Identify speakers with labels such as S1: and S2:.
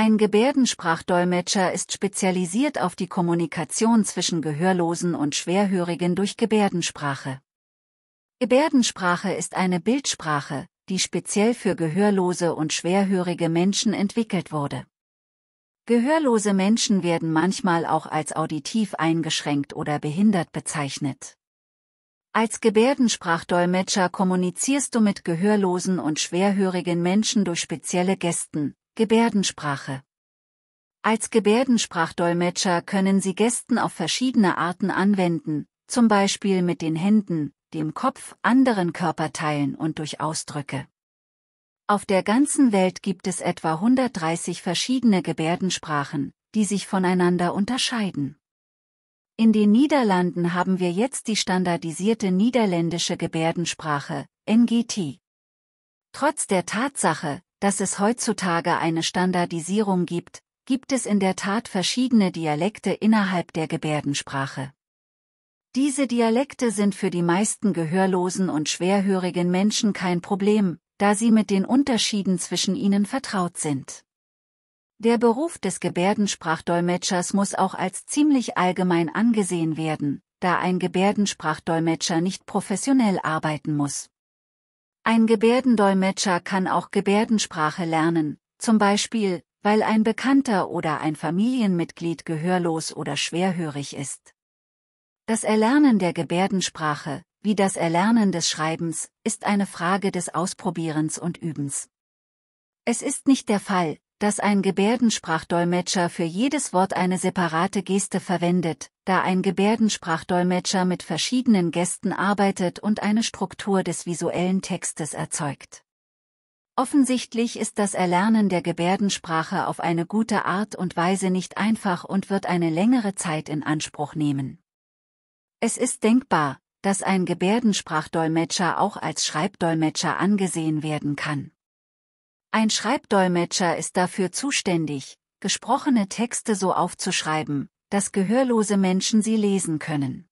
S1: Ein Gebärdensprachdolmetscher ist spezialisiert auf die Kommunikation zwischen Gehörlosen und Schwerhörigen durch Gebärdensprache. Gebärdensprache ist eine Bildsprache, die speziell für gehörlose und schwerhörige Menschen entwickelt wurde. Gehörlose Menschen werden manchmal auch als auditiv eingeschränkt oder behindert bezeichnet. Als Gebärdensprachdolmetscher kommunizierst du mit gehörlosen und schwerhörigen Menschen durch spezielle Gesten, Gebärdensprache Als Gebärdensprachdolmetscher können Sie Gästen auf verschiedene Arten anwenden, zum Beispiel mit den Händen, dem Kopf, anderen Körperteilen und durch Ausdrücke. Auf der ganzen Welt gibt es etwa 130 verschiedene Gebärdensprachen, die sich voneinander unterscheiden. In den Niederlanden haben wir jetzt die standardisierte niederländische Gebärdensprache, NGT. Trotz der Tatsache, dass es heutzutage eine Standardisierung gibt, gibt es in der Tat verschiedene Dialekte innerhalb der Gebärdensprache. Diese Dialekte sind für die meisten gehörlosen und schwerhörigen Menschen kein Problem, da sie mit den Unterschieden zwischen ihnen vertraut sind. Der Beruf des Gebärdensprachdolmetschers muss auch als ziemlich allgemein angesehen werden, da ein Gebärdensprachdolmetscher nicht professionell arbeiten muss. Ein Gebärdendolmetscher kann auch Gebärdensprache lernen, zum Beispiel, weil ein Bekannter oder ein Familienmitglied gehörlos oder schwerhörig ist. Das Erlernen der Gebärdensprache, wie das Erlernen des Schreibens, ist eine Frage des Ausprobierens und Übens. Es ist nicht der Fall, dass ein Gebärdensprachdolmetscher für jedes Wort eine separate Geste verwendet, da ein Gebärdensprachdolmetscher mit verschiedenen Gästen arbeitet und eine Struktur des visuellen Textes erzeugt. Offensichtlich ist das Erlernen der Gebärdensprache auf eine gute Art und Weise nicht einfach und wird eine längere Zeit in Anspruch nehmen. Es ist denkbar, dass ein Gebärdensprachdolmetscher auch als Schreibdolmetscher angesehen werden kann. Ein Schreibdolmetscher ist dafür zuständig, gesprochene Texte so aufzuschreiben, dass gehörlose Menschen sie lesen können.